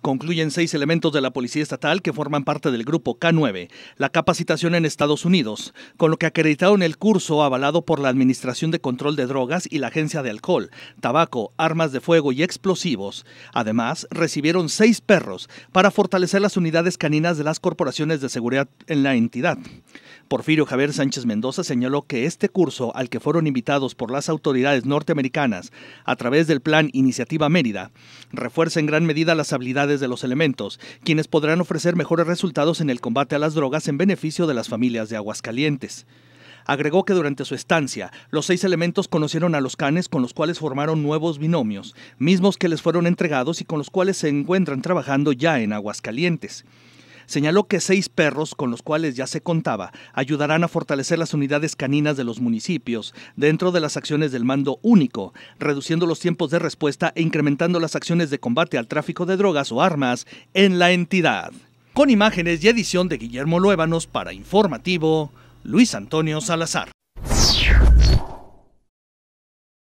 concluyen seis elementos de la Policía Estatal que forman parte del Grupo K9, la capacitación en Estados Unidos, con lo que acreditaron el curso avalado por la Administración de Control de Drogas y la Agencia de Alcohol, Tabaco, Armas de Fuego y Explosivos. Además, recibieron seis perros para fortalecer las unidades caninas de las corporaciones de seguridad en la entidad. Porfirio Javier Sánchez Mendoza señaló que este curso al que fueron invitados por las autoridades norteamericanas a través del plan Iniciativa Mérida refuerza en gran medida las habilidades de los elementos, quienes podrán ofrecer mejores resultados en el combate a las drogas en beneficio de las familias de Aguascalientes. Agregó que durante su estancia, los seis elementos conocieron a los canes con los cuales formaron nuevos binomios, mismos que les fueron entregados y con los cuales se encuentran trabajando ya en Aguascalientes. Señaló que seis perros, con los cuales ya se contaba, ayudarán a fortalecer las unidades caninas de los municipios dentro de las acciones del mando único, reduciendo los tiempos de respuesta e incrementando las acciones de combate al tráfico de drogas o armas en la entidad. Con imágenes y edición de Guillermo Luévanos, para Informativo, Luis Antonio Salazar.